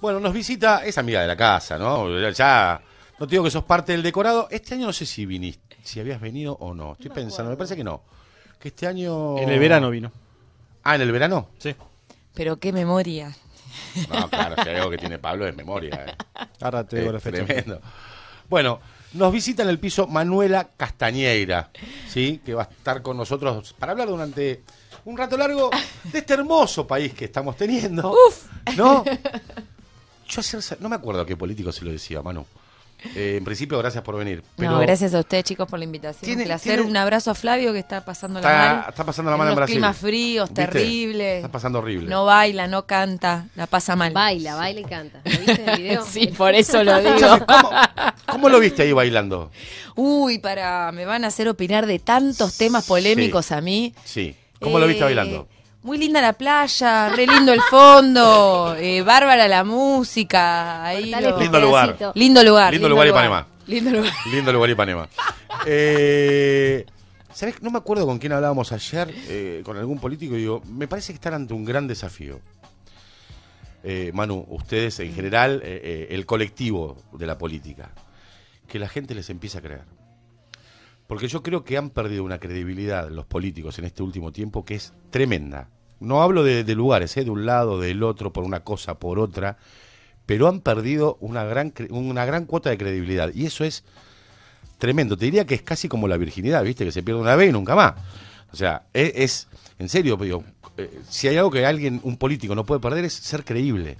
Bueno, nos visita, es amiga de la casa, ¿no? Ya, no te digo que sos parte del decorado. Este año no sé si viniste, si habías venido o no. Estoy pensando, me parece que no. Que este año. En el verano vino. Ah, en el verano. Sí. Pero qué memoria. No, claro, si que tiene Pablo es memoria. ¿eh? Ahora te Tremendo. Bueno, nos visita en el piso Manuela Castañeira, ¿sí? que va a estar con nosotros para hablar durante un rato largo de este hermoso país que estamos teniendo. Uf. ¿No? Yo no me acuerdo a qué político se lo decía, Manu. Eh, en principio, gracias por venir. no, gracias a ustedes, chicos, por la invitación. Tiene, un placer. Un abrazo a Flavio que está pasando la mano. Está pasando la mal en, climas fríos, terrible. Está pasando horrible. No baila, no canta, la pasa mal. Baila, baila y canta. ¿Lo viste en el video? sí, por eso lo digo. ¿Cómo, lo viste ahí bailando? Uy, para. Me van a hacer opinar de tantos temas polémicos a mí. Sí. ¿Cómo lo viste eh, bailando? Muy linda la playa, re lindo el fondo, eh, bárbara la música. Ahí lindo, lugar. lindo, lugar. lindo lugar. Lindo lugar. Lindo lugar. Lindo lugar eh, ¿Sabes? No me acuerdo con quién hablábamos ayer, eh, con algún político, y digo, me parece que están ante un gran desafío. Eh, Manu, ustedes en general, eh, el colectivo de la política, que la gente les empieza a creer. Porque yo creo que han perdido una credibilidad los políticos en este último tiempo que es tremenda. No hablo de, lugares, ¿eh? de un lado, del otro, por una cosa, por otra, pero han perdido una gran, una gran cuota de credibilidad. Y eso es tremendo. Te diría que es casi como la virginidad, ¿viste? Que se pierde una vez y nunca más. O sea, e, es, en serio, pero eh, si hay algo que alguien, un político, no puede perder es ser creíble.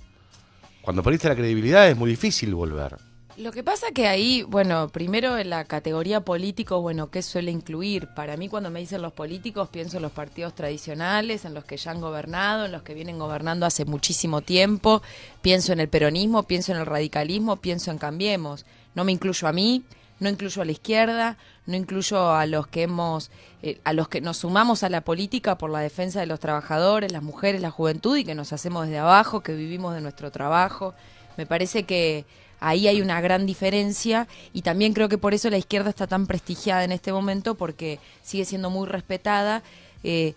Cuando perdiste la credibilidad es muy difícil volver. Lo que pasa que ahí, bueno, primero en la categoría político, bueno, ¿qué suele incluir? Para mí cuando me dicen los políticos pienso en los partidos tradicionales, en los que ya han gobernado, en los que vienen gobernando hace muchísimo tiempo, pienso en el peronismo, pienso en el radicalismo, pienso en Cambiemos. No me incluyo a mí, no incluyo a la izquierda, no incluyo a los que hemos, eh, a los que nos sumamos a la política por la defensa de los trabajadores, las mujeres, la juventud y que nos hacemos desde abajo, que vivimos de nuestro trabajo. Me parece que ahí hay una gran diferencia y también creo que por eso la izquierda está tan prestigiada en este momento porque sigue siendo muy respetada. Eh,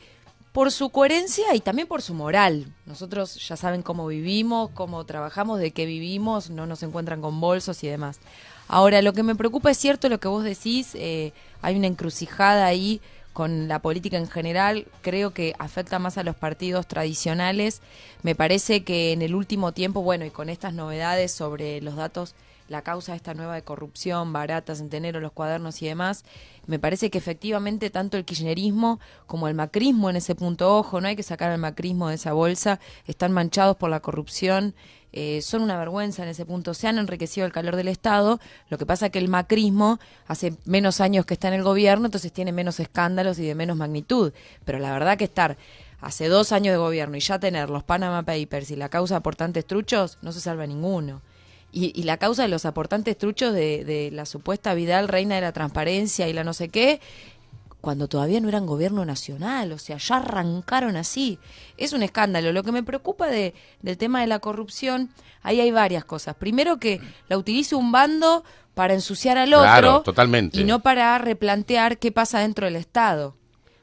por su coherencia y también por su moral. Nosotros ya saben cómo vivimos, cómo trabajamos, de qué vivimos, no nos encuentran con bolsos y demás. Ahora, lo que me preocupa es cierto lo que vos decís, eh, hay una encrucijada ahí con la política en general, creo que afecta más a los partidos tradicionales. Me parece que en el último tiempo, bueno, y con estas novedades sobre los datos la causa esta nueva de corrupción, en centenero, los cuadernos y demás, me parece que efectivamente tanto el kirchnerismo como el macrismo en ese punto, ojo, no hay que sacar al macrismo de esa bolsa, están manchados por la corrupción, eh, son una vergüenza en ese punto, se han enriquecido el calor del Estado, lo que pasa que el macrismo hace menos años que está en el gobierno, entonces tiene menos escándalos y de menos magnitud, pero la verdad que estar hace dos años de gobierno y ya tener los Panama Papers y la causa por tantos truchos, no se salva ninguno. Y, la causa de los aportantes truchos de, de, la supuesta Vidal, reina de la transparencia y la no sé qué, cuando todavía no eran gobierno nacional, o sea, ya arrancaron así. Es un escándalo. Lo que me preocupa de, del tema de la corrupción, ahí hay varias cosas. Primero que la utilice un bando para ensuciar al otro totalmente. y no para replantear qué pasa dentro del Estado.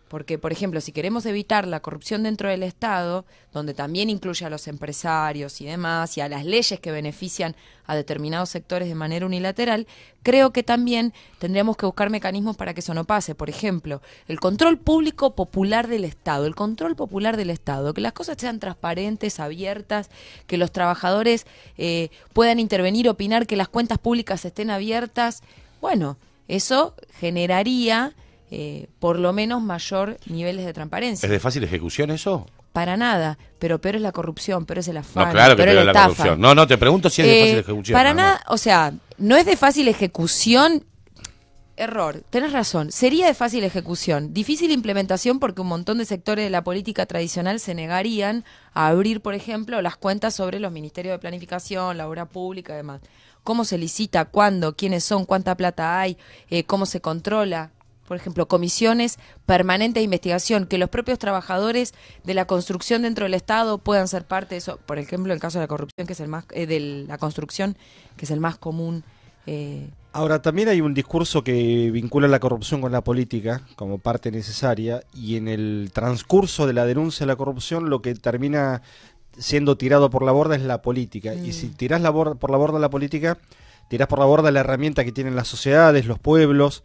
Porque, por ejemplo, si queremos evitar la corrupción dentro del Estado, donde también incluye a los empresarios y demás, y a las leyes que benefician a determinados sectores de manera unilateral, creo que también tendríamos que buscar mecanismos para que eso no pase. Por ejemplo, el control público popular del Estado, el control popular del Estado, que las cosas sean transparentes, abiertas, que los trabajadores eh, puedan intervenir, opinar, que las cuentas públicas estén abiertas. Bueno, eso generaría eh, por lo menos mayor niveles de transparencia. ¿Es de fácil ejecución eso? Para nada, pero peor es la corrupción, pero es el afán, no, claro que peor es la, corrupción. No, no, te pregunto si es de eh, fácil ejecución. Para nada, o sea, no es de fácil ejecución Error, tenés razón. Sería de fácil ejecución, difícil implementación porque un montón de sectores de la política tradicional se negarían a abrir, por ejemplo, las cuentas sobre los ministerios de planificación, la obra pública y demás. ¿Cómo se licita? ¿Cuándo? ¿Quiénes son? ¿Cuánta plata hay? Eh, ¿Cómo se controla? por ejemplo, comisiones permanentes de investigación, que los propios trabajadores de la construcción dentro del Estado puedan ser parte de eso, por ejemplo, en el caso de la corrupción, que es el más, eh, de la construcción, que es el más común. Eh, Ahora, también hay un discurso que vincula la corrupción con la política como parte necesaria, y en el transcurso de la denuncia de la corrupción lo que termina siendo tirado por la borda es la política, y si mm. tirás la por la borda la política, tiras por la borda la herramienta que tienen las sociedades, los pueblos,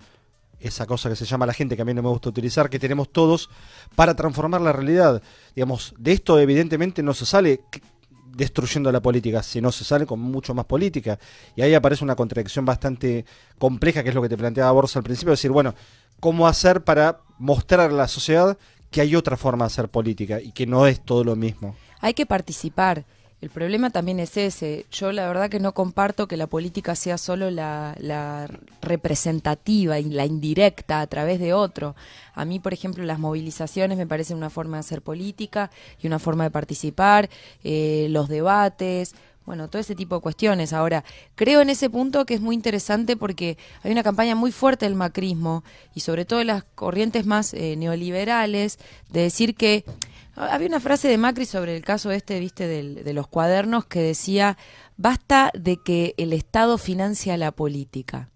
esa cosa que se llama la gente, que a mí no me gusta utilizar, que tenemos todos para transformar la realidad. Digamos, de esto evidentemente no se sale destruyendo la política, sino se sale con mucho más política. Y ahí aparece una contradicción bastante compleja, que es lo que te planteaba Borsa al principio, decir, bueno, ¿cómo hacer para mostrar a la sociedad que hay otra forma de hacer política y que no es todo lo mismo? Hay que participar. El problema también es ese. Yo la verdad que no comparto que la política sea solo la, representativa y la indirecta a través de otro. A mí, por ejemplo, las movilizaciones me parecen una forma de hacer política y una forma de participar, eh, los debates, bueno, todo ese tipo de cuestiones. Ahora, creo en ese punto que es muy interesante porque hay una campaña muy fuerte del macrismo y sobre todo las corrientes más eh, neoliberales de decir que ah, había una frase de Macri sobre el caso este, viste, de los cuadernos que decía, basta de que el Estado financia la política.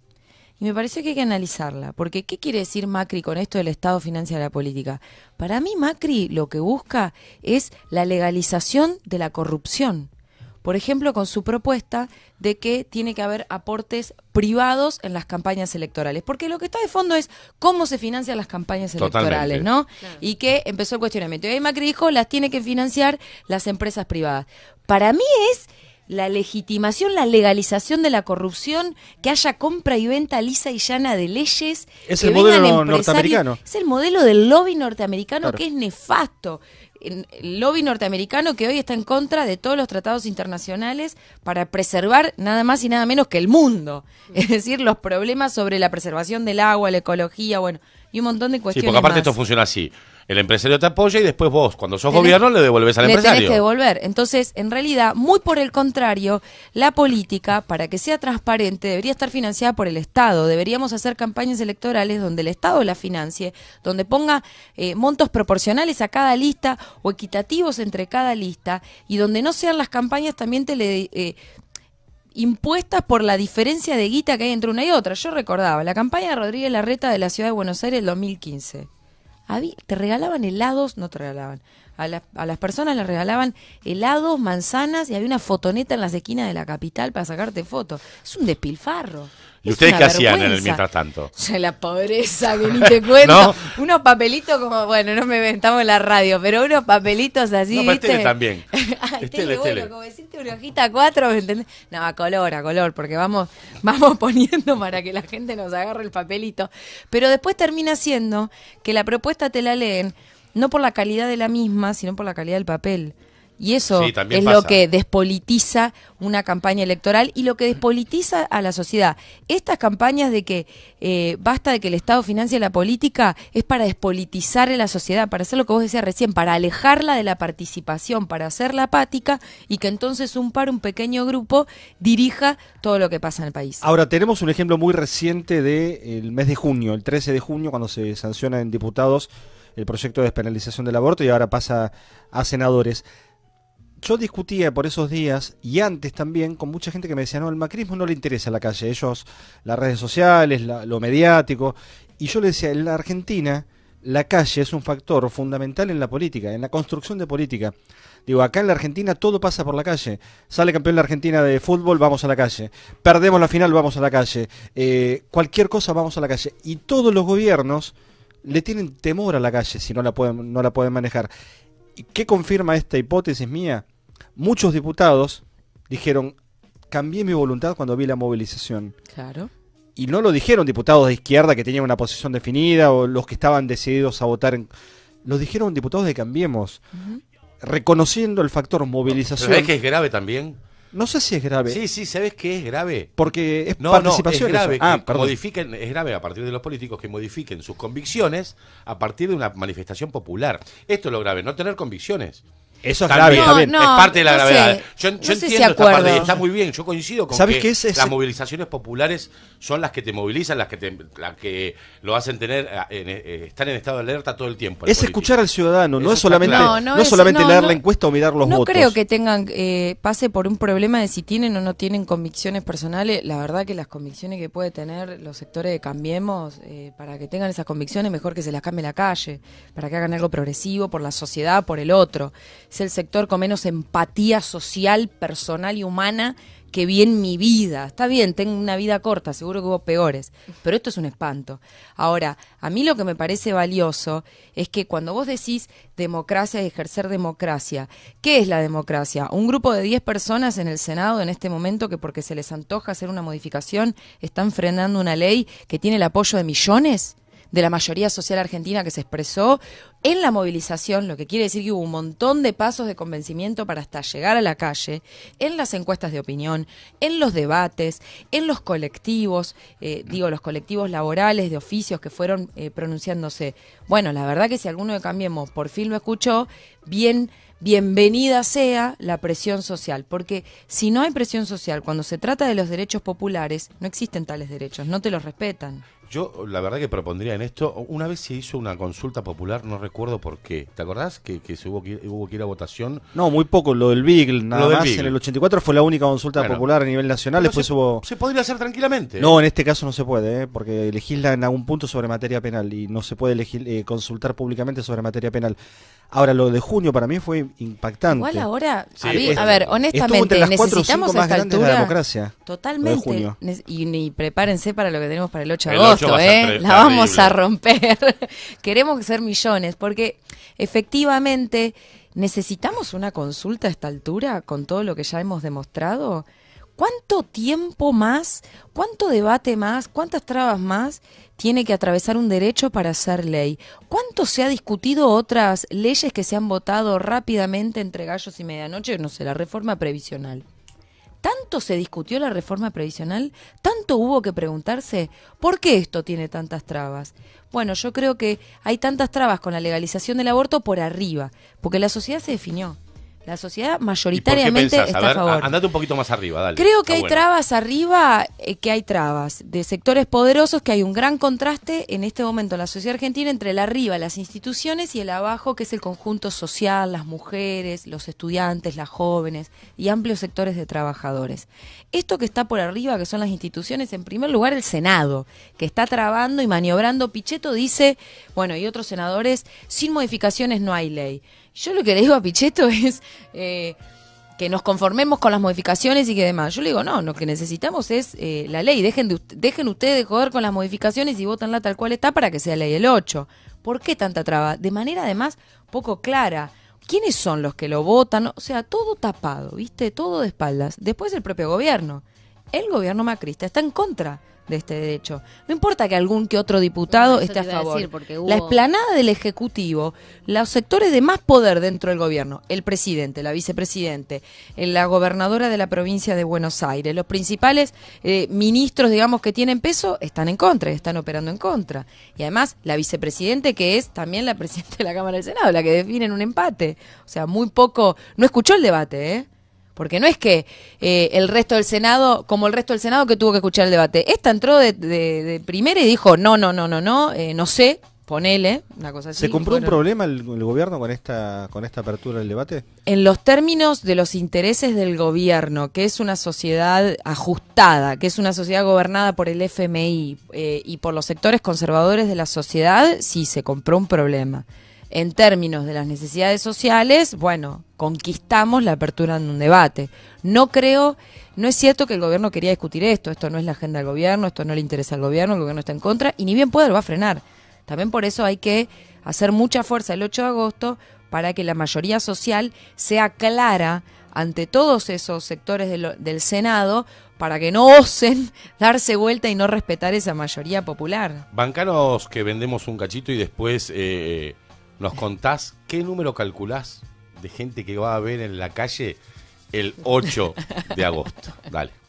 Y me pareció que hay que analizarla, porque ¿qué quiere decir Macri con esto del Estado financia la política? Para mí Macri lo que busca es la legalización de la corrupción por ejemplo, con su propuesta de que tiene que haber aportes privados en las campañas electorales, porque lo que está de fondo es cómo se financian las campañas electorales, ¿no? Y que empezó el cuestionamiento. Y ahí Macri dijo, las tiene que financiar las empresas privadas. Para mí es la legitimación, la legalización de la corrupción, que haya compra y venta lisa y llana de leyes. Es el modelo norteamericano. Es el modelo del lobby norteamericano que es nefasto. El lobby norteamericano que hoy está en contra de todos los tratados internacionales para preservar nada más y nada menos que el mundo. Es decir, los problemas sobre la preservación del agua, la ecología, bueno, y un montón de cuestiones. Sí, porque aparte esto funciona así el empresario te apoya y después vos, cuando sos gobierno, le devolvés al le empresario. que devolver. Entonces, en realidad, muy por el contrario, la política, para que sea transparente, debería estar financiada por el Estado. Deberíamos hacer campañas electorales donde el Estado la financie, donde ponga eh, montos proporcionales a cada lista o equitativos entre cada lista y donde no sean las campañas también te le, eh, impuestas por la diferencia de guita que hay entre una y otra. Yo recordaba la campaña de Rodríguez Larreta de la Ciudad de Buenos Aires en 2015 te regalaban helados, no te regalaban, a, las personas les regalaban helados, manzanas y había una fotoneta en las esquinas de la capital para sacarte fotos. Es un despilfarro. ¿Y ustedes qué hacían en el mientras tanto? la pobreza, que ni te cuento. Unos papelitos como, bueno, no me inventamos en la radio, pero unos papelitos así. No, también. bueno, como decirte una hojita cuatro, ¿me entendés? No, a color, a color, porque vamos, vamos poniendo para que la gente nos agarre el papelito. Pero después termina siendo que la propuesta te la leen no por la calidad de la misma, sino por la calidad del papel. Y eso es lo que despolitiza una campaña electoral y lo que despolitiza a la sociedad. Estas campañas de que eh, basta de que el Estado financie la política es para despolitizar a la sociedad, para hacer lo que vos decías recién, para alejarla de la participación, para hacerla apática y que entonces un par, un pequeño grupo, dirija todo lo que pasa en el país. Ahora, tenemos un ejemplo muy reciente del el mes de junio, el 13 de junio, cuando se sancionan diputados el proyecto de despenalización del aborto y ahora pasa a senadores. Yo discutía por esos días y antes también con mucha gente que me decía, no, el macrismo no le interesa la calle, ellos, las redes sociales, lo mediático. Y yo le decía, en la Argentina la calle es un factor fundamental en la política, en la construcción de política. Digo, acá en la Argentina todo pasa por la calle. Sale campeón la Argentina de fútbol, vamos a la calle. Perdemos la final, vamos a la calle. Eh, cualquier cosa, vamos a la calle. Y todos los gobiernos le tienen temor a la calle si no la pueden, no la pueden manejar. ¿Y qué confirma esta hipótesis mía? Muchos diputados dijeron, cambié mi voluntad cuando vi la movilización. Claro. Y no lo dijeron diputados de izquierda que tenían una posición definida o los que estaban decididos a votar. En... Lo dijeron diputados de Cambiemos, reconociendo el factor movilización. que es grave también? No sé si es grave. Sí, sí, ¿sabes qué es grave? Porque es participación. es grave. Ah, modifiquen, es grave a partir de los políticos que modifiquen sus convicciones a partir de una manifestación popular. Esto es lo grave, no tener convicciones. Eso es grave. Está es parte de la gravedad. Yo, entiendo parte está muy bien. Yo coincido con ¿Sabes que es las movilizaciones populares son las que te movilizan, las que que lo hacen tener, eh, eh, están en, estado de alerta todo el tiempo. Es escuchar al ciudadano, no es solamente, no, solamente leer la encuesta o mirar los no creo que tengan eh, pase por un problema de si tienen o no tienen convicciones personales. La verdad que las convicciones que puede tener los sectores de Cambiemos, para que tengan esas convicciones, mejor que se las cambie la calle, para que hagan algo progresivo por la sociedad, por el otro es el sector con menos empatía social, personal y humana que vi en mi vida. Está bien, tengo una vida corta, seguro que hubo peores, pero esto es un espanto. Ahora, a mí lo que me parece valioso es que cuando vos decís democracia y ejercer democracia, ¿qué es la democracia? Un grupo de 10 personas en el Senado en este momento que porque se les antoja hacer una modificación están frenando una ley que tiene el apoyo de millones de la mayoría social argentina que se expresó en la movilización, lo que quiere decir que hubo un montón de pasos de convencimiento para hasta llegar a la calle, en las encuestas de opinión, en los debates, en los colectivos, eh, digo, los colectivos laborales de oficios que fueron eh, pronunciándose. Bueno, la verdad que si alguno de Cambiemos por fin lo escuchó, bien bienvenida sea la presión social, porque si no hay presión social, cuando se trata de los derechos populares, no existen tales derechos, no te los respetan. Yo, la verdad que propondría en esto, una vez se hizo una consulta popular, no recuerdo por qué. ¿Te acordás que, se hubo, que, hubo que ir a votación? No, muy poco, lo del Big, nada más. En el 84 fue la única consulta popular a nivel nacional, después se, hubo... Se podría hacer tranquilamente. No, en este caso no se puede, ¿eh? porque legisla en algún punto sobre materia penal y no se puede elegir, eh, consultar públicamente sobre materia penal. Ahora, lo de junio para mí fue impactante. Igual ahora, a, ver, honestamente, necesitamos esta altura... democracia, totalmente. Y, y, prepárense para lo que tenemos para el 8 de agosto. ¿eh? La vamos a romper. Queremos ser millones, porque efectivamente necesitamos una consulta a esta altura con todo lo que ya hemos demostrado. ¿Cuánto tiempo más, cuánto debate más, cuántas trabas más tiene que atravesar un derecho para hacer ley? ¿Cuánto se ha discutido otras leyes que se han votado rápidamente entre gallos y medianoche? No sé, la reforma previsional tanto se discutió la reforma previsional, tanto hubo que preguntarse por qué esto tiene tantas trabas. Bueno, yo creo que hay tantas trabas con la legalización del aborto por arriba, porque la sociedad se definió. La sociedad mayoritariamente está a, favor. Andate un poquito más arriba, dale. Creo que hay trabas arriba, eh, que hay trabas de sectores poderosos, que hay un gran contraste en este momento en la sociedad argentina entre el arriba, las instituciones, y el abajo, que es el conjunto social, las mujeres, los estudiantes, las jóvenes y amplios sectores de trabajadores. Esto que está por arriba, que son las instituciones, en primer lugar el Senado, que está trabando y maniobrando. Pichetto dice, bueno, y otros senadores, sin modificaciones no hay ley. Yo lo que le digo a Pichetto es eh, que nos conformemos con las modificaciones y que demás. Yo le digo, no, lo que necesitamos es eh, la ley. Dejen, de, dejen ustedes de joder con las modificaciones y votanla tal cual está para que sea ley el 8. ¿Por qué tanta traba? De manera además poco clara. ¿Quiénes son los que lo votan? O sea, todo tapado, ¿viste? Todo de espaldas. Después el propio gobierno. El gobierno macrista está en contra de este derecho. No importa que algún que otro diputado esté a favor. La esplanada del Ejecutivo, los sectores de más poder dentro del gobierno, el presidente, la vicepresidente, eh, la gobernadora de la provincia de Buenos Aires, los principales eh, ministros, digamos, que tienen peso, están en contra, están operando en contra. Y además, la vicepresidente, que es también la presidenta de la Cámara del Senado, la que define en un empate. O sea, muy poco, no escuchó el debate, ¿eh? Porque no es que eh, el resto del Senado, como el resto del Senado que tuvo que escuchar el debate, esta entró de, primera y dijo, no, no, no, no, no, eh, no sé, ponele, una cosa así. ¿Se compró un problema el, gobierno con esta, con esta apertura del debate? En los términos de los intereses del gobierno, que es una sociedad ajustada, que es una sociedad gobernada por el FMI eh, y por los sectores conservadores de la sociedad, sí se compró un problema en términos de las necesidades sociales, bueno, conquistamos la apertura en un debate. No creo, no es cierto que el gobierno quería discutir esto, esto no es la agenda del gobierno, esto no le interesa al gobierno, el gobierno está en contra y ni bien puede lo va a frenar. También por eso hay que hacer mucha fuerza el 8 de agosto para que la mayoría social sea clara ante todos esos sectores del, Senado para que no osen darse vuelta y no respetar esa mayoría popular. Bancanos que vendemos un cachito y después eh, nos contás qué número calculás de gente que va a ver en la calle el 8 de agosto. Dale.